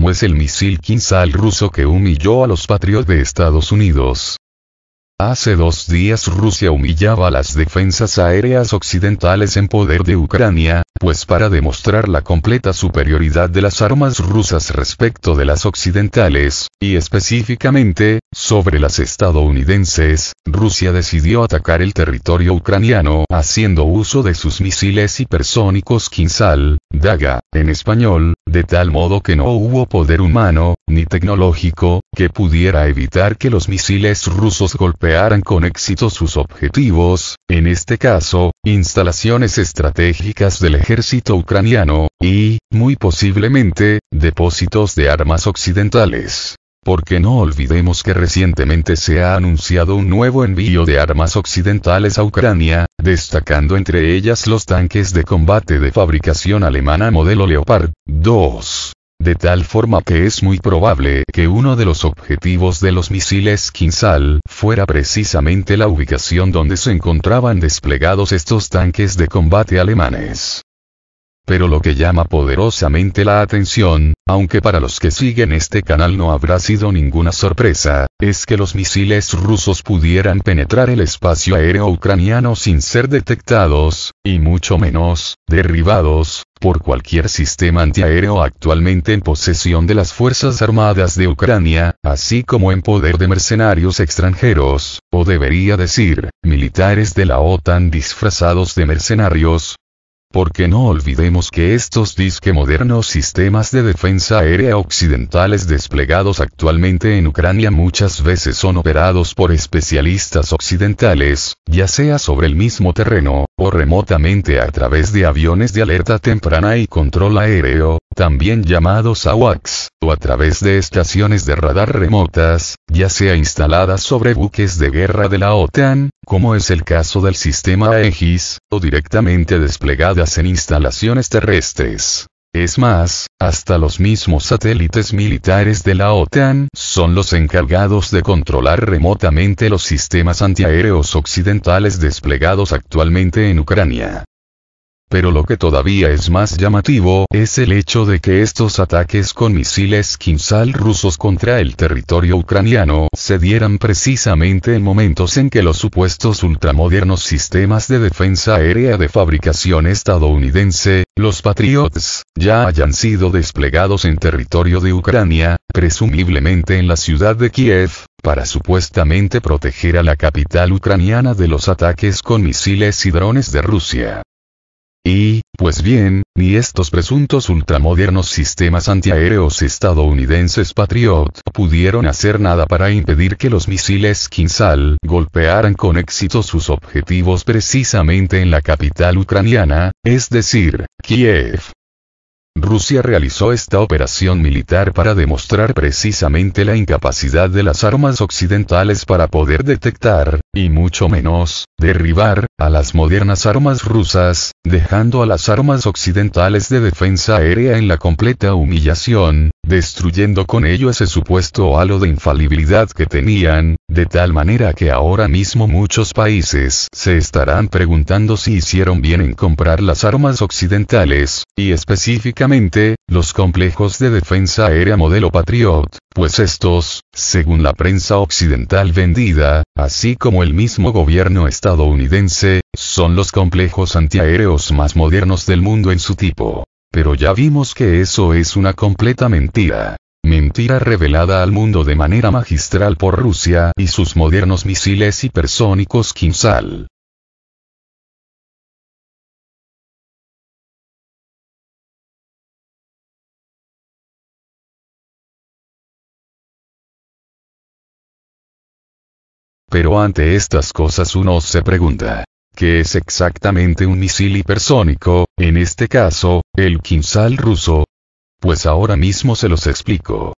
como es el misil Kinzhal ruso que humilló a los patriotas de Estados Unidos. Hace dos días Rusia humillaba las defensas aéreas occidentales en poder de Ucrania, pues para demostrar la completa superioridad de las armas rusas respecto de las occidentales, y específicamente, sobre las estadounidenses, Rusia decidió atacar el territorio ucraniano haciendo uso de sus misiles hipersónicos Kinsal, Daga, en español, de tal modo que no hubo poder humano, ni tecnológico, que pudiera evitar que los misiles rusos golpearan Lograran con éxito sus objetivos, en este caso, instalaciones estratégicas del ejército ucraniano, y, muy posiblemente, depósitos de armas occidentales. Porque no olvidemos que recientemente se ha anunciado un nuevo envío de armas occidentales a Ucrania, destacando entre ellas los tanques de combate de fabricación alemana modelo Leopard 2 de tal forma que es muy probable que uno de los objetivos de los misiles Kinsal fuera precisamente la ubicación donde se encontraban desplegados estos tanques de combate alemanes pero lo que llama poderosamente la atención, aunque para los que siguen este canal no habrá sido ninguna sorpresa, es que los misiles rusos pudieran penetrar el espacio aéreo ucraniano sin ser detectados, y mucho menos, derribados, por cualquier sistema antiaéreo actualmente en posesión de las Fuerzas Armadas de Ucrania, así como en poder de mercenarios extranjeros, o debería decir, militares de la OTAN disfrazados de mercenarios, porque no olvidemos que estos disque modernos sistemas de defensa aérea occidentales desplegados actualmente en Ucrania muchas veces son operados por especialistas occidentales, ya sea sobre el mismo terreno, o remotamente a través de aviones de alerta temprana y control aéreo, también llamados AWACS, o a través de estaciones de radar remotas, ya sea instaladas sobre buques de guerra de la OTAN, como es el caso del sistema Aegis, o directamente desplegadas en instalaciones terrestres. Es más, hasta los mismos satélites militares de la OTAN son los encargados de controlar remotamente los sistemas antiaéreos occidentales desplegados actualmente en Ucrania. Pero lo que todavía es más llamativo es el hecho de que estos ataques con misiles Kinsal rusos contra el territorio ucraniano se dieran precisamente en momentos en que los supuestos ultramodernos sistemas de defensa aérea de fabricación estadounidense, los Patriots, ya hayan sido desplegados en territorio de Ucrania, presumiblemente en la ciudad de Kiev, para supuestamente proteger a la capital ucraniana de los ataques con misiles y drones de Rusia. Y, pues bien, ni estos presuntos ultramodernos sistemas antiaéreos estadounidenses Patriot pudieron hacer nada para impedir que los misiles Kinsal golpearan con éxito sus objetivos precisamente en la capital ucraniana, es decir, Kiev. Rusia realizó esta operación militar para demostrar precisamente la incapacidad de las armas occidentales para poder detectar, y mucho menos, derribar, a las modernas armas rusas, dejando a las armas occidentales de defensa aérea en la completa humillación, destruyendo con ello ese supuesto halo de infalibilidad que tenían, de tal manera que ahora mismo muchos países se estarán preguntando si hicieron bien en comprar las armas occidentales, y específicamente, los complejos de defensa aérea modelo Patriot, pues estos, según la prensa occidental vendida, así como el mismo gobierno estadounidense, son los complejos antiaéreos más modernos del mundo en su tipo. Pero ya vimos que eso es una completa mentira. Mentira revelada al mundo de manera magistral por Rusia y sus modernos misiles hipersónicos Kinsal. Pero ante estas cosas uno se pregunta, que es exactamente un misil hipersónico, en este caso, el Kinzhal ruso. Pues ahora mismo se los explico.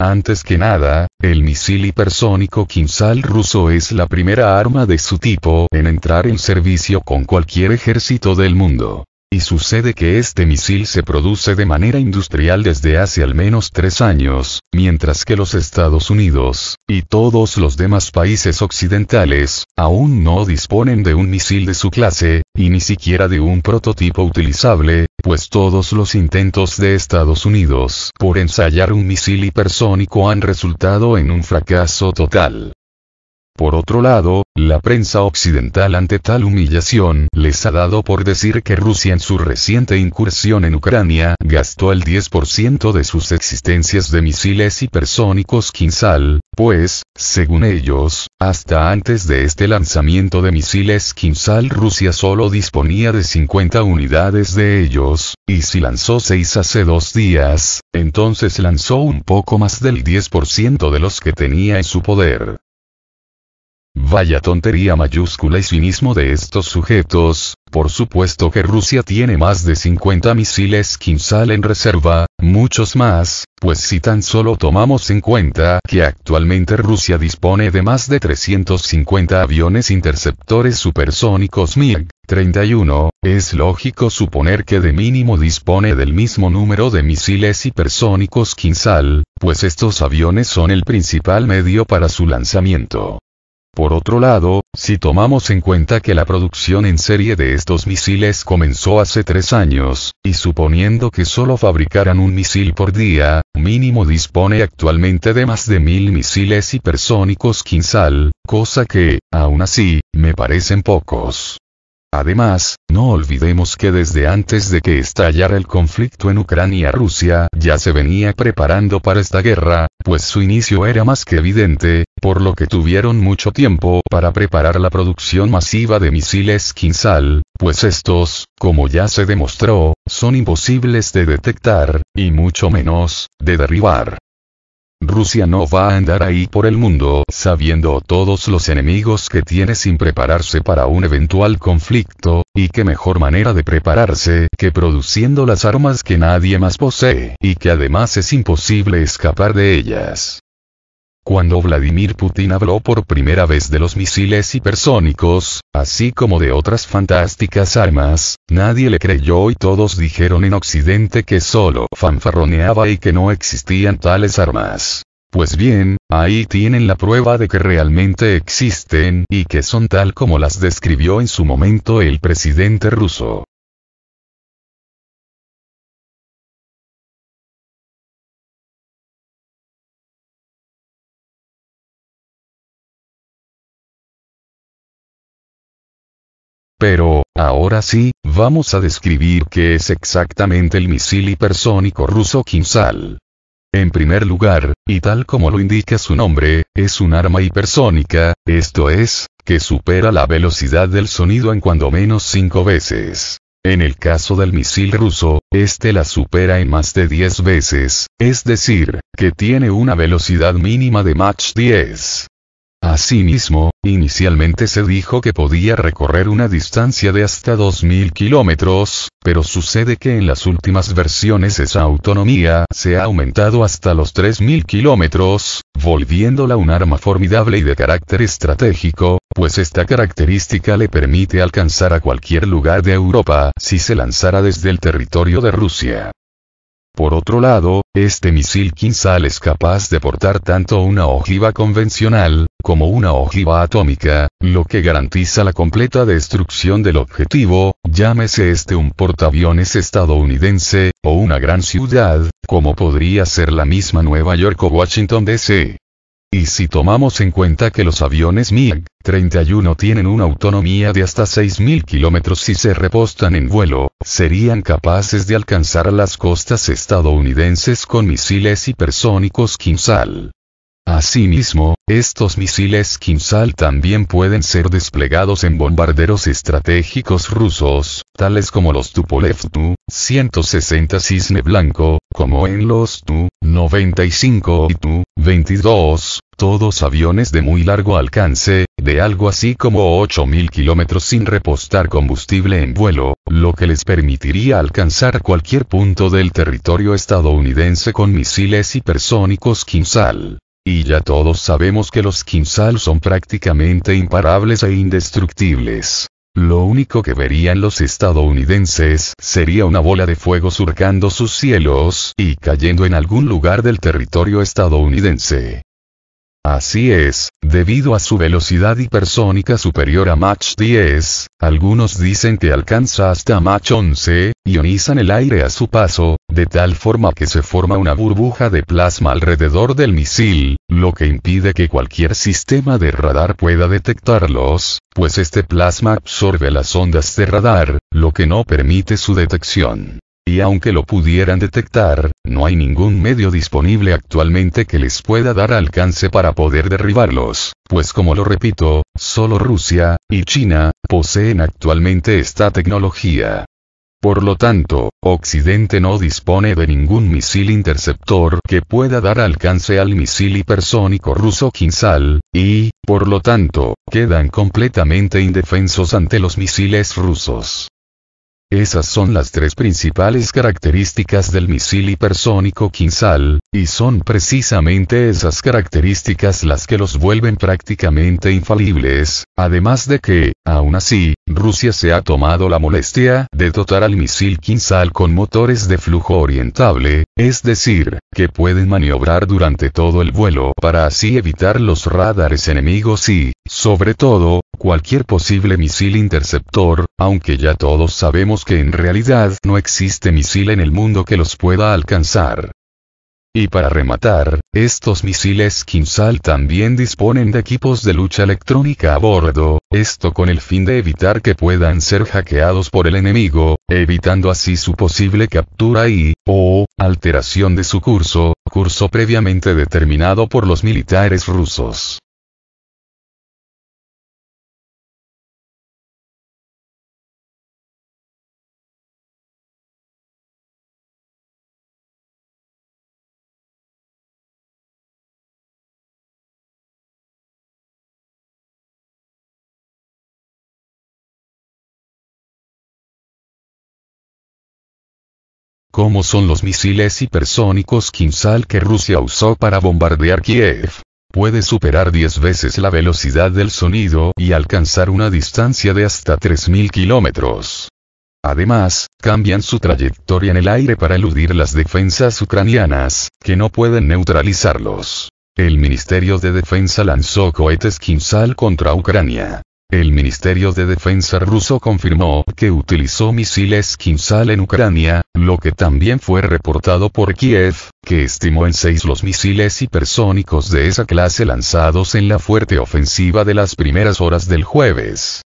Antes que nada, el misil hipersónico Kinsal ruso es la primera arma de su tipo en entrar en servicio con cualquier ejército del mundo y sucede que este misil se produce de manera industrial desde hace al menos tres años, mientras que los Estados Unidos, y todos los demás países occidentales, aún no disponen de un misil de su clase, y ni siquiera de un prototipo utilizable, pues todos los intentos de Estados Unidos por ensayar un misil hipersónico han resultado en un fracaso total. Por otro lado, la prensa occidental ante tal humillación les ha dado por decir que Rusia en su reciente incursión en Ucrania gastó el 10% de sus existencias de misiles hipersónicos Kinsal, pues, según ellos, hasta antes de este lanzamiento de misiles Kinsal Rusia solo disponía de 50 unidades de ellos, y si lanzó 6 hace dos días, entonces lanzó un poco más del 10% de los que tenía en su poder. Vaya tontería mayúscula y cinismo de estos sujetos, por supuesto que Rusia tiene más de 50 misiles Kinsal en reserva, muchos más, pues si tan solo tomamos en cuenta que actualmente Rusia dispone de más de 350 aviones interceptores supersónicos MiG, 31, es lógico suponer que de mínimo dispone del mismo número de misiles hipersónicos Kinsal, pues estos aviones son el principal medio para su lanzamiento. Por otro lado, si tomamos en cuenta que la producción en serie de estos misiles comenzó hace tres años, y suponiendo que solo fabricaran un misil por día, mínimo dispone actualmente de más de mil misiles hipersónicos quinzal, cosa que, aún así, me parecen pocos. Además, no olvidemos que desde antes de que estallara el conflicto en Ucrania Rusia ya se venía preparando para esta guerra, pues su inicio era más que evidente, por lo que tuvieron mucho tiempo para preparar la producción masiva de misiles Kinsal, pues estos, como ya se demostró, son imposibles de detectar, y mucho menos, de derribar. Rusia no va a andar ahí por el mundo sabiendo todos los enemigos que tiene sin prepararse para un eventual conflicto, y qué mejor manera de prepararse que produciendo las armas que nadie más posee y que además es imposible escapar de ellas. Cuando Vladimir Putin habló por primera vez de los misiles hipersónicos, así como de otras fantásticas armas, nadie le creyó y todos dijeron en Occidente que solo fanfarroneaba y que no existían tales armas. Pues bien, ahí tienen la prueba de que realmente existen y que son tal como las describió en su momento el presidente ruso. Pero, ahora sí, vamos a describir qué es exactamente el misil hipersónico ruso Kinzhal. En primer lugar, y tal como lo indica su nombre, es un arma hipersónica, esto es, que supera la velocidad del sonido en cuando menos 5 veces. En el caso del misil ruso, este la supera en más de 10 veces, es decir, que tiene una velocidad mínima de Mach 10. Asimismo, inicialmente se dijo que podía recorrer una distancia de hasta 2.000 kilómetros, pero sucede que en las últimas versiones esa autonomía se ha aumentado hasta los 3.000 kilómetros, volviéndola un arma formidable y de carácter estratégico, pues esta característica le permite alcanzar a cualquier lugar de Europa si se lanzara desde el territorio de Rusia. Por otro lado, este misil Kinsal es capaz de portar tanto una ojiva convencional, como una ojiva atómica, lo que garantiza la completa destrucción del objetivo, llámese este un portaaviones estadounidense, o una gran ciudad, como podría ser la misma Nueva York o Washington DC. Y si tomamos en cuenta que los aviones MiG-31 tienen una autonomía de hasta 6.000 kilómetros si se repostan en vuelo, serían capaces de alcanzar a las costas estadounidenses con misiles hipersónicos Kinsal. Asimismo, estos misiles Kinsal también pueden ser desplegados en bombarderos estratégicos rusos, tales como los Tupolev Tu-160 Cisne Blanco, como en los Tu-95 y Tu-22, todos aviones de muy largo alcance, de algo así como 8.000 kilómetros sin repostar combustible en vuelo, lo que les permitiría alcanzar cualquier punto del territorio estadounidense con misiles hipersónicos Kinsal. Y ya todos sabemos que los Kinsal son prácticamente imparables e indestructibles. Lo único que verían los estadounidenses sería una bola de fuego surcando sus cielos y cayendo en algún lugar del territorio estadounidense. Así es, debido a su velocidad hipersónica superior a Mach 10, algunos dicen que alcanza hasta Mach 11, ionizan el aire a su paso, de tal forma que se forma una burbuja de plasma alrededor del misil, lo que impide que cualquier sistema de radar pueda detectarlos, pues este plasma absorbe las ondas de radar, lo que no permite su detección. Y aunque lo pudieran detectar, no hay ningún medio disponible actualmente que les pueda dar alcance para poder derribarlos, pues como lo repito, solo Rusia y China poseen actualmente esta tecnología. Por lo tanto, Occidente no dispone de ningún misil interceptor que pueda dar alcance al misil hipersónico ruso Kinsal, y, por lo tanto, quedan completamente indefensos ante los misiles rusos. Esas son las tres principales características del misil hipersónico Kinsal, y son precisamente esas características las que los vuelven prácticamente infalibles, además de que, aún así, Rusia se ha tomado la molestia de dotar al misil Kinsal con motores de flujo orientable, es decir, que pueden maniobrar durante todo el vuelo para así evitar los radares enemigos y, sobre todo, cualquier posible misil interceptor, aunque ya todos sabemos que en realidad no existe misil en el mundo que los pueda alcanzar. Y para rematar, estos misiles Kinzhal también disponen de equipos de lucha electrónica a bordo, esto con el fin de evitar que puedan ser hackeados por el enemigo, evitando así su posible captura y, o, alteración de su curso, curso previamente determinado por los militares rusos. como son los misiles hipersónicos Kinsal que Rusia usó para bombardear Kiev. Puede superar 10 veces la velocidad del sonido y alcanzar una distancia de hasta 3.000 kilómetros. Además, cambian su trayectoria en el aire para eludir las defensas ucranianas, que no pueden neutralizarlos. El Ministerio de Defensa lanzó cohetes Kinsal contra Ucrania. El Ministerio de Defensa ruso confirmó que utilizó misiles Kinzhal en Ucrania, lo que también fue reportado por Kiev, que estimó en seis los misiles hipersónicos de esa clase lanzados en la fuerte ofensiva de las primeras horas del jueves.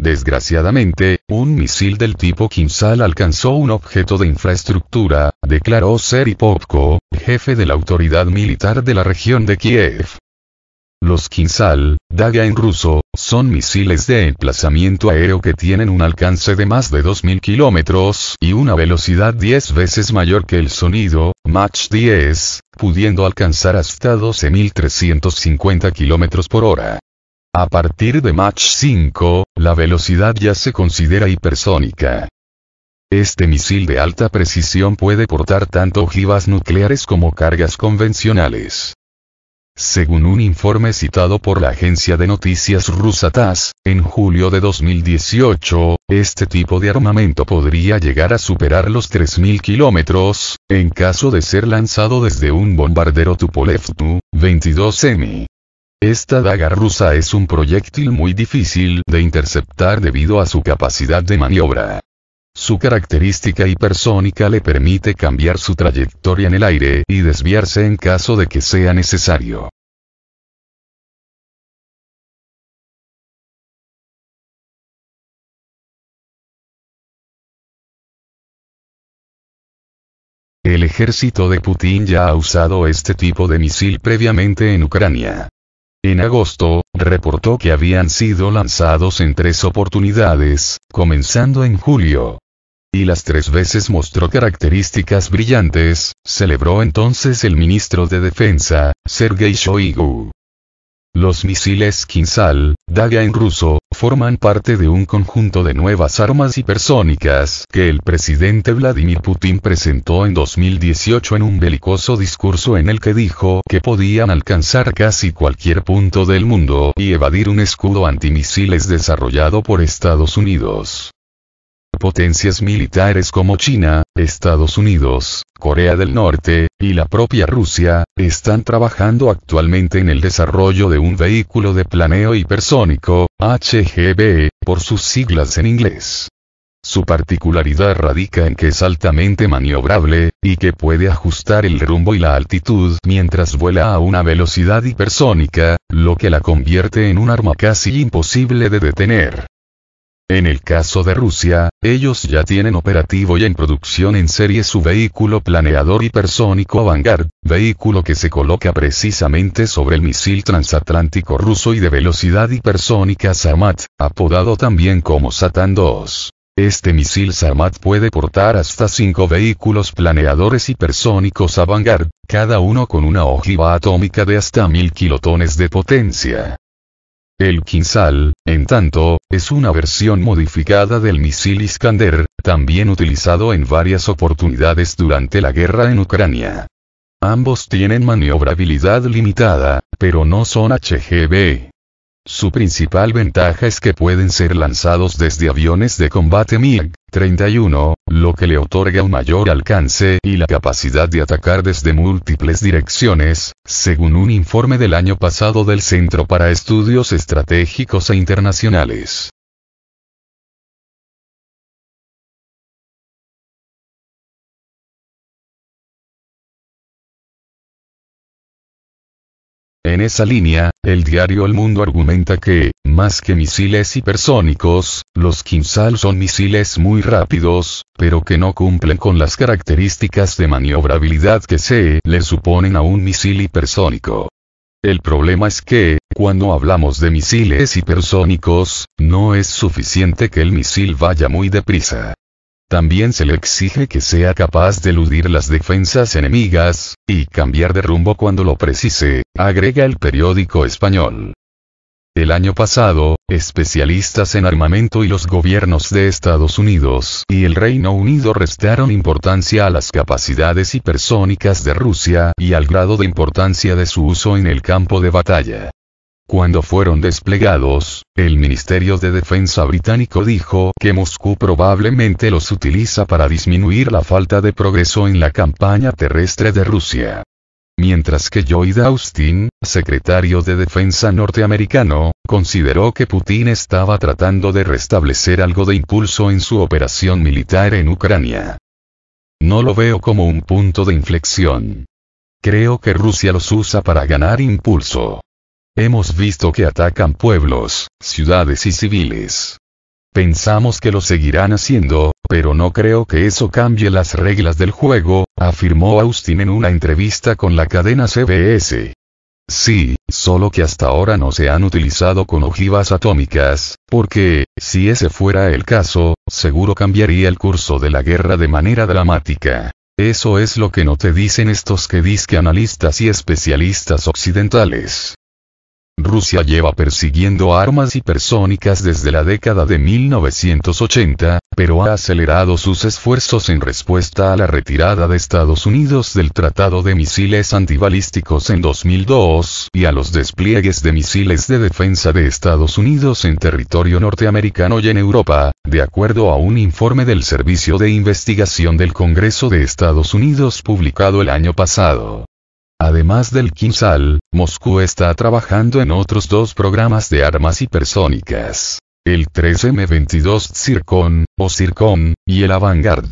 Desgraciadamente, un misil del tipo Kinzhal alcanzó un objeto de infraestructura, declaró Popko, jefe de la autoridad militar de la región de Kiev. Los Kinsal, Daga en ruso, son misiles de emplazamiento aéreo que tienen un alcance de más de 2.000 kilómetros y una velocidad 10 veces mayor que el sonido, Mach 10, pudiendo alcanzar hasta 12.350 kilómetros por hora. A partir de Mach 5, la velocidad ya se considera hipersónica. Este misil de alta precisión puede portar tanto ojivas nucleares como cargas convencionales. Según un informe citado por la agencia de noticias rusa en julio de 2018, este tipo de armamento podría llegar a superar los 3.000 kilómetros, en caso de ser lanzado desde un bombardero Tupolev Tu-22M. Esta daga rusa es un proyectil muy difícil de interceptar debido a su capacidad de maniobra. Su característica hipersónica le permite cambiar su trayectoria en el aire y desviarse en caso de que sea necesario. El ejército de Putin ya ha usado este tipo de misil previamente en Ucrania. En agosto, reportó que habían sido lanzados en tres oportunidades, comenzando en julio y las tres veces mostró características brillantes, celebró entonces el ministro de Defensa, Sergei Shoigu. Los misiles Kinsal, Daga en ruso, forman parte de un conjunto de nuevas armas hipersónicas que el presidente Vladimir Putin presentó en 2018 en un belicoso discurso en el que dijo que podían alcanzar casi cualquier punto del mundo y evadir un escudo antimisiles desarrollado por Estados Unidos potencias militares como China, Estados Unidos, Corea del Norte, y la propia Rusia, están trabajando actualmente en el desarrollo de un vehículo de planeo hipersónico, HGB, por sus siglas en inglés. Su particularidad radica en que es altamente maniobrable, y que puede ajustar el rumbo y la altitud mientras vuela a una velocidad hipersónica, lo que la convierte en un arma casi imposible de detener. En el caso de Rusia, ellos ya tienen operativo y en producción en serie su vehículo planeador hipersónico Vanguard, vehículo que se coloca precisamente sobre el misil transatlántico ruso y de velocidad hipersónica Sarmat, apodado también como Satan 2. Este misil Sarmat puede portar hasta cinco vehículos planeadores hipersónicos Avangard, cada uno con una ojiva atómica de hasta 1000 kilotones de potencia. El Kinsal, en tanto, es una versión modificada del misil Iskander, también utilizado en varias oportunidades durante la guerra en Ucrania. Ambos tienen maniobrabilidad limitada, pero no son HGB. Su principal ventaja es que pueden ser lanzados desde aviones de combate MiG-31, lo que le otorga un mayor alcance y la capacidad de atacar desde múltiples direcciones, según un informe del año pasado del Centro para Estudios Estratégicos e Internacionales. En esa línea, el diario El Mundo argumenta que, más que misiles hipersónicos, los Kinzhal son misiles muy rápidos, pero que no cumplen con las características de maniobrabilidad que se le suponen a un misil hipersónico. El problema es que, cuando hablamos de misiles hipersónicos, no es suficiente que el misil vaya muy deprisa. También se le exige que sea capaz de eludir las defensas enemigas, y cambiar de rumbo cuando lo precise, agrega el periódico español. El año pasado, especialistas en armamento y los gobiernos de Estados Unidos y el Reino Unido restaron importancia a las capacidades hipersónicas de Rusia y al grado de importancia de su uso en el campo de batalla. Cuando fueron desplegados, el Ministerio de Defensa británico dijo que Moscú probablemente los utiliza para disminuir la falta de progreso en la campaña terrestre de Rusia. Mientras que Lloyd Austin, secretario de Defensa norteamericano, consideró que Putin estaba tratando de restablecer algo de impulso en su operación militar en Ucrania. No lo veo como un punto de inflexión. Creo que Rusia los usa para ganar impulso. Hemos visto que atacan pueblos, ciudades y civiles. Pensamos que lo seguirán haciendo, pero no creo que eso cambie las reglas del juego, afirmó Austin en una entrevista con la cadena CBS. Sí, solo que hasta ahora no se han utilizado con ojivas atómicas, porque, si ese fuera el caso, seguro cambiaría el curso de la guerra de manera dramática. Eso es lo que no te dicen estos que disque analistas y especialistas occidentales. Rusia lleva persiguiendo armas hipersónicas desde la década de 1980, pero ha acelerado sus esfuerzos en respuesta a la retirada de Estados Unidos del Tratado de Misiles Antibalísticos en 2002 y a los despliegues de misiles de defensa de Estados Unidos en territorio norteamericano y en Europa, de acuerdo a un informe del Servicio de Investigación del Congreso de Estados Unidos publicado el año pasado. Además del Kinsal, Moscú está trabajando en otros dos programas de armas hipersónicas. El 3M22 Zircon, o Zircon, y el Avangard.